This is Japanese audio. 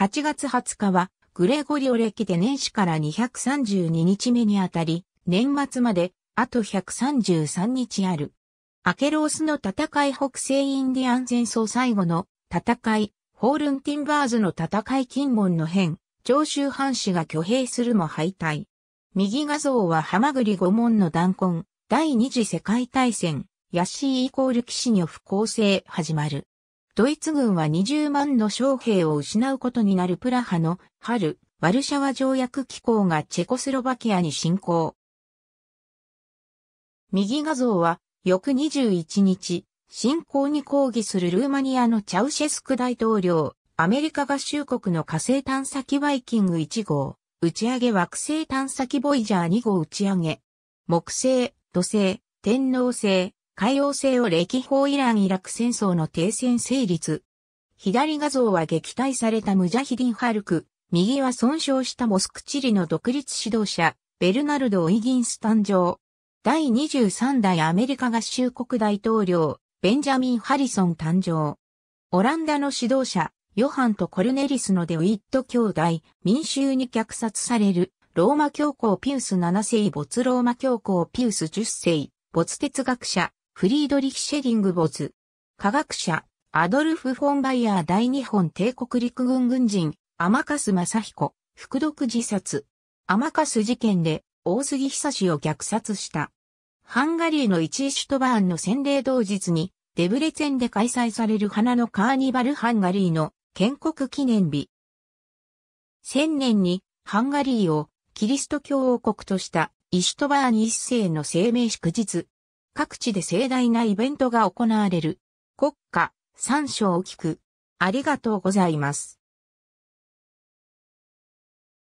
8月20日は、グレゴリオ歴で年始から232日目にあたり、年末まで、あと133日ある。アケロースの戦い北西インディアン戦争最後の戦い、ホールンティンバーズの戦い金門の変、長州藩士が挙兵するも敗退。右画像はハマグリ五門の弾痕、第二次世界大戦、ヤシーイコール騎士に不公正始まる。ドイツ軍は20万の将兵を失うことになるプラハの春、ワルシャワ条約機構がチェコスロバキアに侵攻。右画像は、翌21日、侵攻に抗議するルーマニアのチャウシェスク大統領、アメリカ合衆国の火星探査機バイキング1号、打ち上げ惑星探査機ボイジャー2号打ち上げ、木星、土星、天王星、海洋性を歴訪イラン・イラク戦争の停戦成立。左画像は撃退されたムジャヒディン・ハルク、右は損傷したモスクチリの独立指導者、ベルナルド・イギンス誕生。第23代アメリカ合衆国大統領、ベンジャミン・ハリソン誕生。オランダの指導者、ヨハンとコルネリスのデウィット兄弟、民衆に虐殺される、ローマ教皇ピウス7世没ローマ教皇ピウス10世、没哲学者、フリードリヒ・シェディングボツ。科学者、アドルフ・フォンバイヤー大日本帝国陸軍軍人、マサヒ彦、服毒自殺。カス事件で、大杉久を虐殺した。ハンガリーの一イシュトバーンの洗礼同日に、デブレツェンで開催される花のカーニバルハンガリーの建国記念日。1000年にハンガリーをキリスト教王国としたイシュトバーン一世の生命祝日。各地で盛大なイベントが行われる。国家、参章を聞く。ありがとうございます。